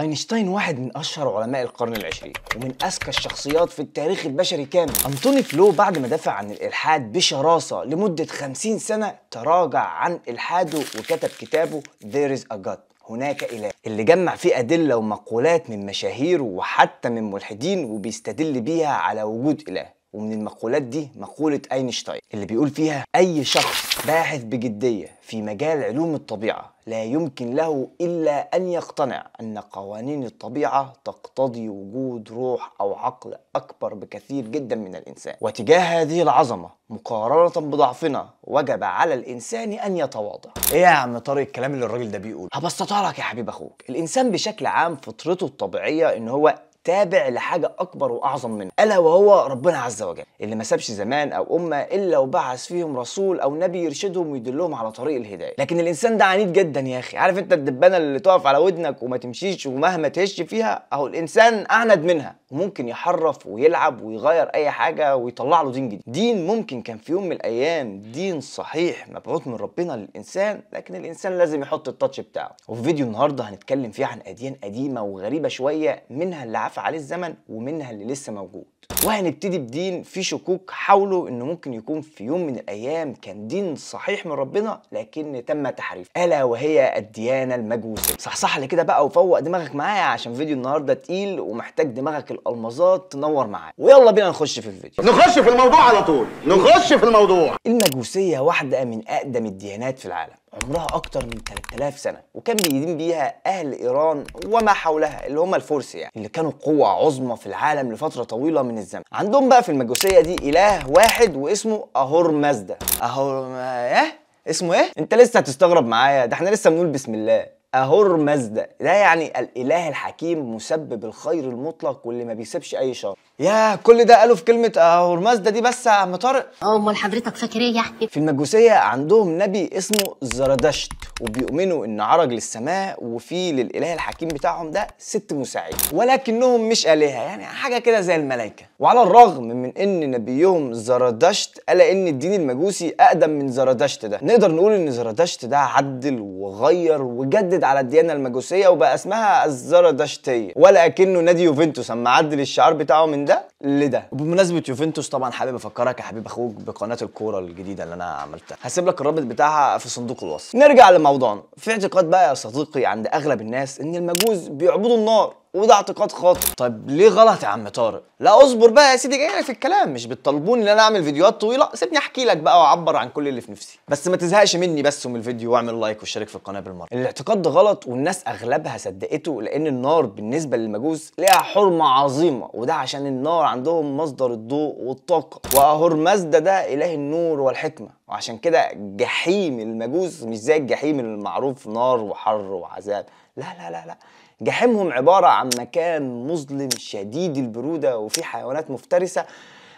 اينشتاين واحد من اشهر علماء القرن العشرين ومن اذكى الشخصيات في التاريخ البشري كامل انطوني فلو بعد ما دافع عن الالحاد بشراسه لمده 50 سنه تراجع عن الحاده وكتب كتابه There is a God هناك إله اللي جمع فيه أدلة ومقولات من مشاهير وحتى من ملحدين وبيستدل بيها على وجود إله ومن المقولات دي مقولة أينشتاين اللي بيقول فيها أي شخص باحث بجدية في مجال علوم الطبيعة لا يمكن له إلا أن يقتنع أن قوانين الطبيعة تقتضي وجود روح أو عقل أكبر بكثير جدا من الإنسان وتجاه هذه العظمة مقارنة بضعفنا وجب على الإنسان أن يتواضع إيه يا عم طارق الكلام اللي الراجل ده بيقوله هبسطها لك يا حبيب أخوك الإنسان بشكل عام فطرته الطبيعية إن هو تابع لحاجة أكبر وأعظم منه ألا وهو ربنا عز وجل اللي ما سابش زمان أو أمة إلا وبعث فيهم رسول أو نبي يرشدهم ويدلهم على طريق الهداية لكن الإنسان ده عنيد جدا يا أخي عارف أنت الدبانة اللي تقف على ودنك وما تمشيش ومهما تهش فيها أهو الإنسان أعند منها وممكن يحرف ويلعب ويغير أي حاجة ويطلع له دين جديد دين ممكن كان في يوم من الأيام دين صحيح مبعوث من ربنا للإنسان لكن الإنسان لازم يحط التاتش بتاعه وفي فيديو النهاردة هنتكلم فيه عن أديان قديمة وغريبة شوية منها اللي ضاعف عليه الزمن ومنها اللي لسه موجود وهنبتدي بدين في شكوك حاولوا انه ممكن يكون في يوم من الايام كان دين صحيح من ربنا لكن تم تحريفه الا وهي الديانه المجوسيه صحصح لي كده بقى وفوق دماغك معايا عشان فيديو النهارده تقيل ومحتاج دماغك الالمازات تنور معايا ويلا بينا نخش في الفيديو نخش في الموضوع على طول نخش في الموضوع المجوسيه واحده من اقدم الديانات في العالم عمرها أكتر من 3000 سنة وكان بيدين بيها أهل إيران وما حولها اللي هم الفرس يعني اللي كانوا قوة عظمى في العالم لفترة طويلة من الزمن عندهم بقى في المجوسية دي إله واحد واسمه أهور مازدا أهور ما... إيه؟ اسمه إيه؟ أنت لسه هتستغرب معايا ده إحنا لسه بنقول بسم الله أهور مزدة ده يعني الإله الحكيم مسبب الخير المطلق واللي ما بيسيبش أي شر يا كل ده قالوا في كلمة أهور مزدة دي بس يا عم طارق أمال حضرتك فاكر إيه يا في المجوسية عندهم نبي اسمه زردشت وبيؤمنوا ان عرج للسماء وفي للاله الحكيم بتاعهم ده ست مساعدين ولكنهم مش الهه يعني حاجه كده زي الملائكه وعلى الرغم من ان نبيهم زردشت قال ان الدين المجوسي اقدم من زردشت ده نقدر نقول ان زردشت ده عدل وغير وجدد على الديانه المجوسيه وبقى اسمها الزردشتيه ولكنه نادي يوفنتوس اما عدل الشعار بتاعه من ده لده وبمناسبه يوفنتوس طبعا حابب افكرك يا حبيب اخوك بقناه الكوره الجديده اللي انا عملتها هسيب لك الرابط بتاعها في صندوق الوصف نرجع لما موضوعنا في اعتقاد بقى يا صديقي عند اغلب الناس ان المجوس بيعبدوا النار وده اعتقاد خاطئ طيب ليه غلط يا عم طارق لا اصبر بقى يا سيدي جاي في الكلام مش بتطالبوني ان انا اعمل فيديوهات طويله سيبني احكي لك بقى واعبر عن كل اللي في نفسي بس ما تزهقش مني بس ومن الفيديو واعمل لايك واشترك في القناه بالمره الاعتقاد ده غلط والناس اغلبها صدقته لان النار بالنسبه للمجوس ليها حرمه عظيمه وده عشان النار عندهم مصدر الضوء والطاقه وهرمزده ده اله النور والحكمه وعشان كده جحيم المجوس مش زي الجحيم المعروف نار وحر وعذاب لا لا لا لا جحيمهم عبارة عن مكان مظلم شديد البرودة وفيه حيوانات مفترسة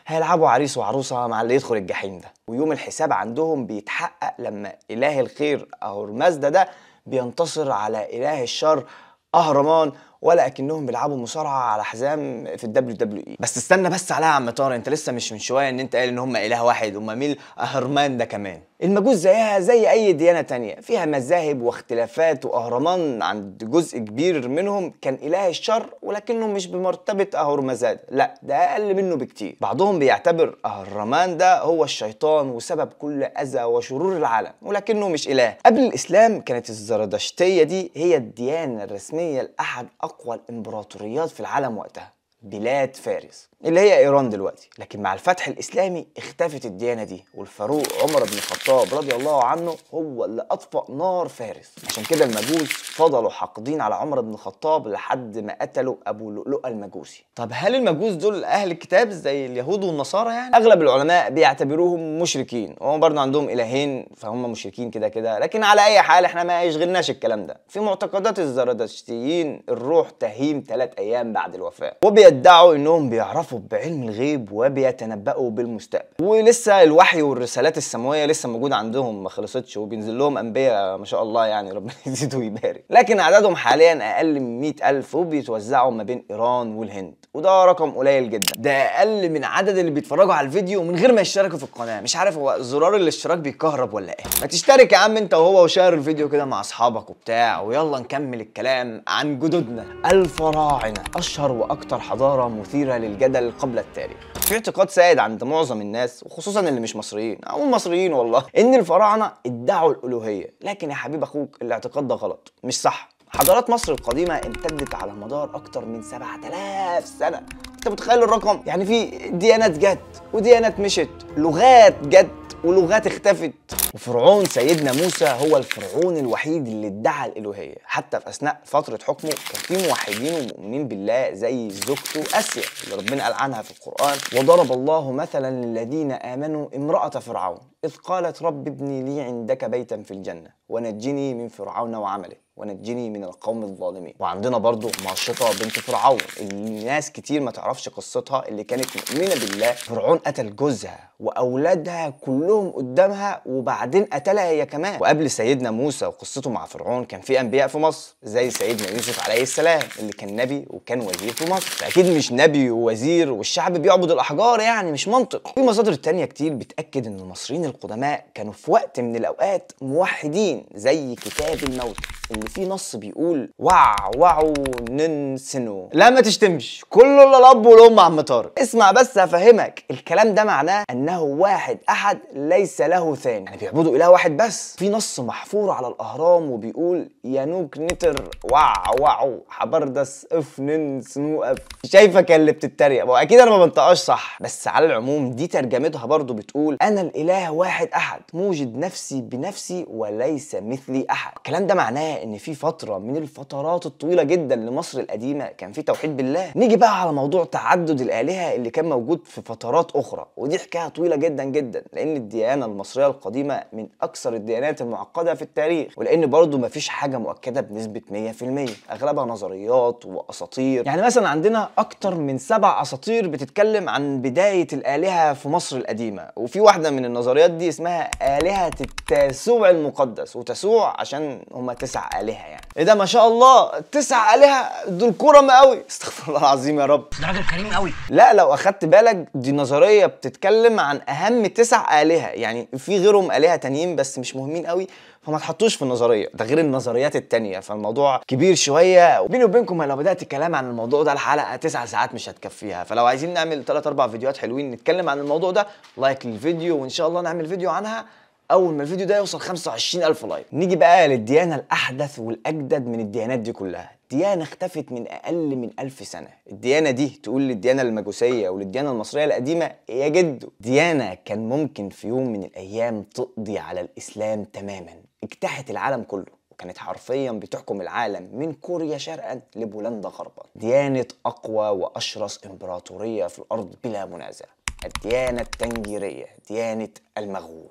هيلعبوا عريس وعروسة مع اللي يدخل الجحيم ده ويوم الحساب عندهم بيتحقق لما إله الخير أهرمازدا ده بينتصر على إله الشر أهرمان ولا اكنهم بيلعبوا مصارعه على حزام في الدبليو دبليو اي e. بس استنى بس عليها يا عم طارق انت لسه مش من شويه ان انت قايل ان هم اله واحد هم مين اهرمان ده كمان المجوس زيها زي اي ديانه تانية فيها مذاهب واختلافات واهرمان عند جزء كبير منهم كان اله الشر ولكنه مش بمرتبه اهرمزاد لا ده اقل منه بكتير بعضهم بيعتبر اهرمان ده هو الشيطان وسبب كل اذى وشرور العالم ولكنه مش اله قبل الاسلام كانت الزرادشتيه دي هي الديانه الرسميه لاحد أقوى الإمبراطوريات في العالم وقتها بلاد فارس اللي هي ايران دلوقتي لكن مع الفتح الاسلامي اختفت الديانه دي والفاروق عمر بن الخطاب رضي الله عنه هو اللي اطفأ نار فارس عشان كده المجوس فضلوا حاقدين على عمر بن الخطاب لحد ما قتلوا ابو لؤلؤه المجوسي طب هل المجوس دول اهل الكتاب زي اليهود والنصارى يعني اغلب العلماء بيعتبروهم مشركين وهم برضه عندهم الهين فهم مشركين كده كده لكن على اي حال احنا ما يشغلناش الكلام ده في معتقدات الزرادشتيين الروح تهيم ثلاث ايام بعد الوفاه وبيدعوا انهم بيعرفوا بيعرفوا بعلم الغيب وبيتنبأوا بالمستقبل ولسه الوحي والرسالات السماويه لسه موجوده عندهم ما خلصتش وبينزل لهم انبياء ما شاء الله يعني ربنا يزيد ويبارك لكن عددهم حاليا اقل من 100000 وبيتوزعوا ما بين ايران والهند وده رقم قليل جدا ده اقل من عدد اللي بيتفرجوا على الفيديو من غير ما يشتركوا في القناه مش عارف هو زرار الاشتراك بيكهرب ولا ايه ما تشترك يا عم انت وهو وشير الفيديو كده مع اصحابك وبتاع ويلا نكمل الكلام عن جدودنا الفراعنه اشهر وأكثر حضاره مثيره للجدل الأجل قبل التاريخ في اعتقاد سائد عند معظم الناس وخصوصا اللي مش مصريين او المصريين والله ان الفراعنه ادعوا الالوهيه لكن يا حبيب اخوك الاعتقاد ده غلط مش صح حضارات مصر القديمة امتدت على مدار أكتر من 7000 سنة انت متخيل الرقم يعني في ديانات جت وديانات مشت لغات جت ولغات اختفت وفرعون سيدنا موسى هو الفرعون الوحيد اللي ادعى الالوهيه حتى في اثناء فتره حكمه كان في موحدين ومؤمنين بالله زي زوجته اسيا اللي ربنا قال عنها في القران وضرب الله مثلا للذين امنوا امراه فرعون اذ قالت رب ابني لي عندك بيتا في الجنه ونجني من فرعون وعمله ونجني من القوم الظالمين وعندنا برضو ماشطه بنت فرعون اللي ناس كتير ما تعرفش تعرفش قصتها اللي كانت مؤمنه بالله فرعون قتل جوزها واولادها كلهم قدامها وبعدين قتلها هي كمان وقبل سيدنا موسى وقصته مع فرعون كان في انبياء في مصر زي سيدنا يوسف عليه السلام اللي كان نبي وكان وزير في مصر فاكيد مش نبي ووزير والشعب بيعبد الاحجار يعني مش منطق في مصادر تانية كتير بتاكد ان المصريين القدماء كانوا في وقت من الاوقات موحدين زي كتاب الموت اللي فيه نص بيقول وع وعو ننسنو لا ما تشتمش كله الا الاب والام عم طارق اسمع بس هفهمك الكلام ده معناه انه واحد احد ليس له ثاني يعني بيعبدوا اله واحد بس في نص محفور على الاهرام وبيقول يانوك نتر وع وعو حبردس افنن سنوقف شايفك اللي بتتريق هو اكيد انا ما بنطقهاش صح بس على العموم دي ترجمتها برضو بتقول انا الاله واحد احد موجد نفسي بنفسي وليس مثلي احد الكلام ده معناه ان في فتره من الفترات الطويله جدا لمصر القديمه كان في توحيد بالله نيجي بقى على موضوع تعدد الآلهة اللي كان موجود في فترات أخرى ودي حكاية طويلة جدا جدا لأن الديانة المصرية القديمة من أكثر الديانات المعقدة في التاريخ ولأن برضه مفيش حاجة مؤكدة بنسبة 100% أغلبها نظريات وأساطير يعني مثلا عندنا أكثر من سبع أساطير بتتكلم عن بداية الآلهة في مصر القديمة وفي واحدة من النظريات دي اسمها آلهة التاسوع المقدس وتاسوع عشان هما تسع آلهة يعني إيه ده ما شاء الله تسع آلهة دول كرم قوي استغفر الله العظيم يا رب ده حاجة قران كريم قوي لا لو اخدت بالك دي نظريه بتتكلم عن اهم تسع الهه يعني في غيرهم الهه تانيين بس مش مهمين قوي فما تحطوش في النظريه ده غير النظريات التانية فالموضوع كبير شويه وبيني وبينكم لو بدات الكلام عن الموضوع ده الحلقه تسع ساعات مش هتكفيها فلو عايزين نعمل 3 4 فيديوهات حلوين نتكلم عن الموضوع ده لايك للفيديو وان شاء الله نعمل فيديو عنها اول ما الفيديو ده يوصل 25000 لايك نيجي بقى للديانه الاحدث والاجدد من الديانات دي كلها ديانه اختفت من اقل من ألف سنه الديانه دي تقول للديانه المجوسيه وللديانه المصريه القديمه يا إيه جدو ديانه كان ممكن في يوم من الايام تقضي على الاسلام تماما اجتاحت العالم كله كانت حرفيا بتحكم العالم من كوريا شرقا لبولندا غربا ديانة أقوى وأشرس إمبراطورية في الأرض بلا منازع الديانة التنجيرية ديانة المغول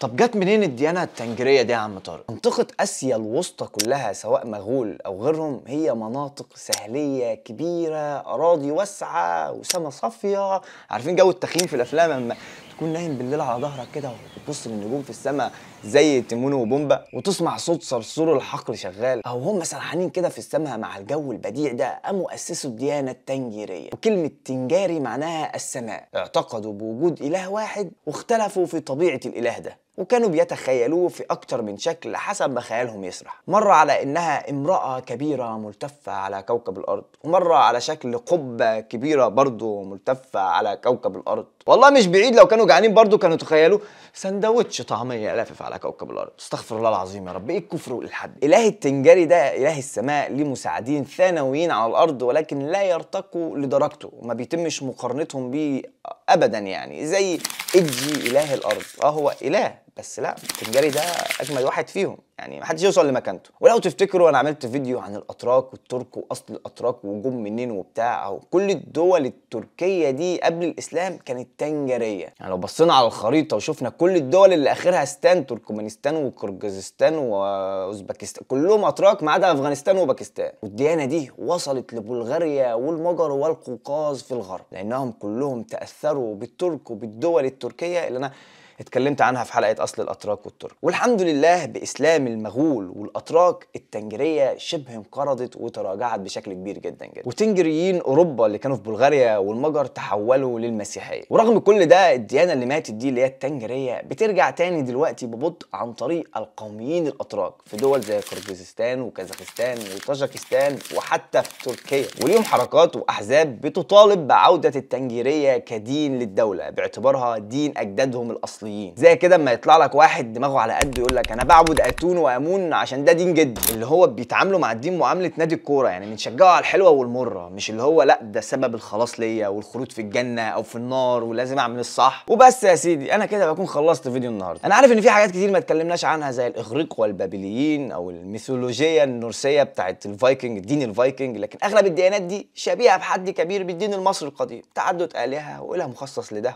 طب جت منين الديانة التنجرية دي يا عم طارق؟ منطقة آسيا الوسطى كلها سواء مغول أو غيرهم هي مناطق سهلية كبيرة أراضي واسعة وسماء صافية عارفين جو التخييم في الأفلام لما تكون نايم بالليل على ظهرك كده وتبص للنجوم في السماء زي تيمون وبومبا وتسمع صوت صرصور الحقل شغال او هم سرحانين كده في السماء مع الجو البديع ده قاموا اسسوا الديانه التنجيريه وكلمه تنجاري معناها السماء اعتقدوا بوجود اله واحد واختلفوا في طبيعه الاله ده وكانوا بيتخيلوه في أكتر من شكل حسب ما خيالهم يسرح مرة على إنها امرأة كبيرة ملتفة على كوكب الأرض ومرة على شكل قبة كبيرة برضه ملتفة على كوكب الأرض والله مش بعيد لو كانوا جعانين برضه كانوا تخيلوا سندوتش طعمية لافف على كوكب الأرض استغفر الله العظيم يا رب إيه الكفر والإلحاد إله التنجري ده إله السماء ليه مساعدين ثانويين على الأرض ولكن لا يرتقوا لدرجته وما بيتمش مقارنتهم بيه أبدا يعني زي إجي إله الأرض أهو إله بس لا التنجري ده اجمد واحد فيهم يعني ما حدش يوصل لمكانته ولو تفتكروا انا عملت فيديو عن الاتراك والترك واصل الاتراك وجم منين وبتاع اهو كل الدول التركيه دي قبل الاسلام كانت تنجريه يعني لو بصينا على الخريطه وشفنا كل الدول اللي اخرها ستان تركمانستان وقرغيزستان واوزبكستان كلهم اتراك ما عدا افغانستان وباكستان والديانه دي وصلت لبلغاريا والمجر والقوقاز في الغرب لانهم كلهم تاثروا بالترك وبالدول التركيه اللي انا اتكلمت عنها في حلقه اصل الاتراك والترك والحمد لله باسلام المغول والاتراك التنجيريه شبه انقرضت وتراجعت بشكل كبير جدا جدا وتنجريين اوروبا اللي كانوا في بلغاريا والمجر تحولوا للمسيحيه ورغم كل ده الديانه اللي ماتت دي اللي هي التنجيريه بترجع تاني دلوقتي ببطء عن طريق القوميين الاتراك في دول زي قرغيزستان وكازاخستان وطاجكستان وحتى في تركيا وليهم حركات واحزاب بتطالب بعوده التنجيريه كدين للدوله باعتبارها دين اجدادهم الاصلي الاصليين زي كده اما يطلع لك واحد دماغه على قد يقول لك انا بعبد اتون وامون عشان ده دين جد اللي هو بيتعاملوا مع الدين معامله نادي الكوره يعني بنشجعه على الحلوه والمره مش اللي هو لا ده سبب الخلاص ليا والخلود في الجنه او في النار ولازم اعمل الصح وبس يا سيدي انا كده بكون خلصت فيديو النهارده انا عارف ان في حاجات كتير ما اتكلمناش عنها زي الاغريق والبابليين او الميثولوجيه النورسيه بتاعت الفايكنج الدين الفايكنج لكن اغلب الديانات دي شبيهه بحد كبير بالدين المصري القديم تعدد الهه واله مخصص لده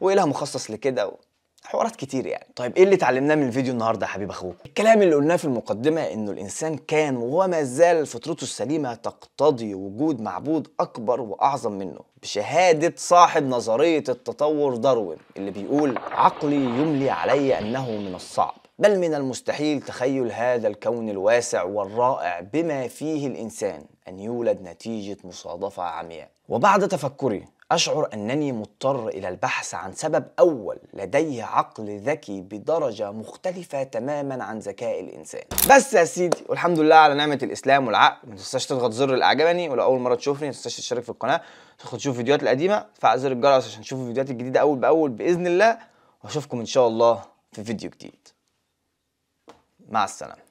واله مخصص لكده حوارات كتير يعني طيب ايه اللي اتعلمناه من الفيديو النهارده يا حبيب اخوك الكلام اللي قلناه في المقدمه انه الانسان كان وما زال فطرته السليمه تقتضي وجود معبود اكبر واعظم منه بشهاده صاحب نظريه التطور داروين اللي بيقول عقلي يملي علي انه من الصعب بل من المستحيل تخيل هذا الكون الواسع والرائع بما فيه الانسان ان يولد نتيجه مصادفه عمياء وبعد تفكري أشعر أنني مضطر إلى البحث عن سبب أول لديه عقل ذكي بدرجة مختلفة تماما عن ذكاء الإنسان بس يا سيدي والحمد لله على نعمة الإسلام والعقل ما تنساش تضغط زر الأعجبني ولو أول مرة تشوفني ما تنساش تشترك في القناة تدخل تشوف فيديوهات القديمة فعل زر الجرس عشان تشوف الفيديوهات الجديدة أول بأول بإذن الله وأشوفكم إن شاء الله في فيديو جديد مع السلامة